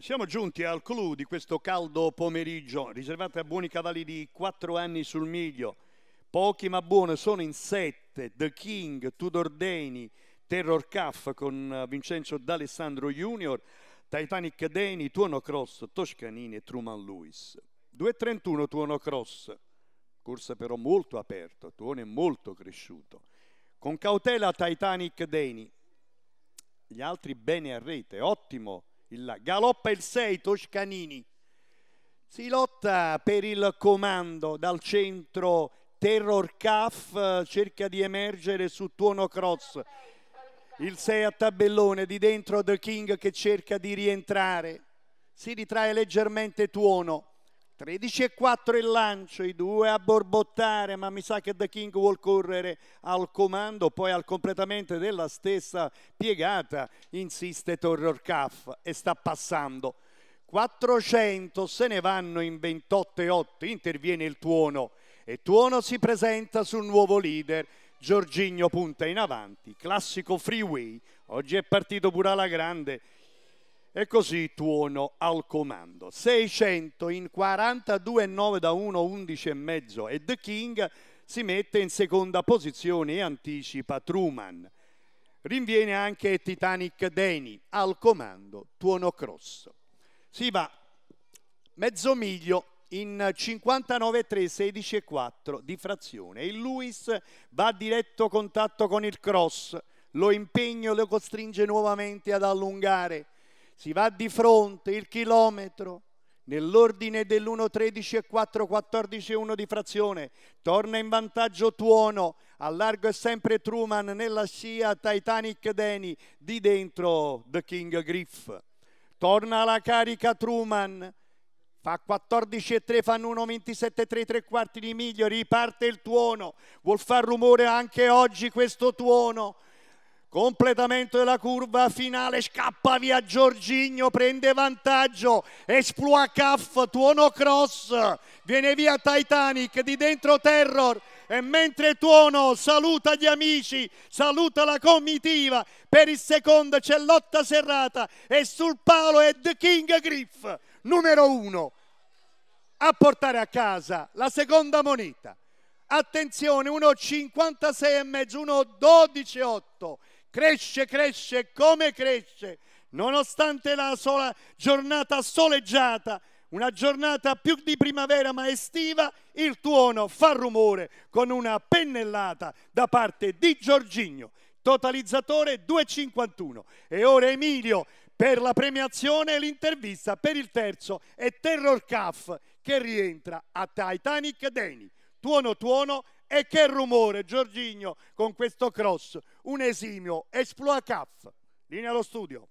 Siamo giunti al clou di questo caldo pomeriggio, riservato a buoni cavalli di 4 anni sul miglio. Pochi ma buoni sono in 7, The King, Tudor Deni, Terror Cuff con eh, Vincenzo D'Alessandro Junior, Titanic Deni, Tuono Cross, Toscanini e Truman Lewis. 2.31 Tuono Cross, corsa però molto aperta, Tuono è molto cresciuto. Con cautela Titanic Deni, gli altri bene a rete, ottimo il galoppa il 6 Toscanini. Si lotta per il comando dal centro Terror Calf eh, cerca di emergere su Tuono Cross. Il 6 a tabellone di dentro The King che cerca di rientrare. Si ritrae leggermente Tuono. 13 e 4 il lancio, i due a borbottare, ma mi sa che The King vuol correre al comando, poi al completamento della stessa piegata insiste Torror Caff e sta passando. 400 se ne vanno in 28 e 8, interviene il Tuono e Tuono si presenta sul nuovo leader. Giorgigno punta in avanti, classico freeway, oggi è partito pure alla grande, e così tuono al comando. 600 in 42,9 da 1, 11,5 e The King si mette in seconda posizione e anticipa Truman. Rinviene anche Titanic Deni al comando Tuono cross. Si va mezzo miglio in 59,3, 16,4 di frazione. Il Lewis va a diretto contatto con il cross, lo impegno lo costringe nuovamente ad allungare si va di fronte il chilometro nell'ordine dell'1.13 e 4.14 e 1 di frazione, torna in vantaggio Tuono, al largo è sempre Truman nella scia Titanic Deni, di dentro The King Griff, torna la carica Truman, fa 14 e 3, fanno 1, e 3, quarti di miglio, riparte il tuono, vuol far rumore anche oggi questo tuono, Completamento della curva finale, scappa via Giorgigno, prende vantaggio, esploa Caff, tuono cross, viene via Titanic, di dentro Terror e mentre tuono saluta gli amici, saluta la comitiva, per il secondo c'è lotta serrata e sul palo è The King Griff, numero uno, a portare a casa la seconda moneta. Attenzione, 1,56 e mezzo, 1,12,8 cresce, cresce, come cresce, nonostante la sola giornata soleggiata, una giornata più di primavera ma estiva, il tuono fa rumore con una pennellata da parte di Giorgigno, totalizzatore 2,51. E ora Emilio per la premiazione e l'intervista per il terzo è Terror Cuff che rientra a Titanic Deni. Tuono tuono e che rumore, Giorginio, con questo cross, un esimio, esploa CAF. Linea allo studio.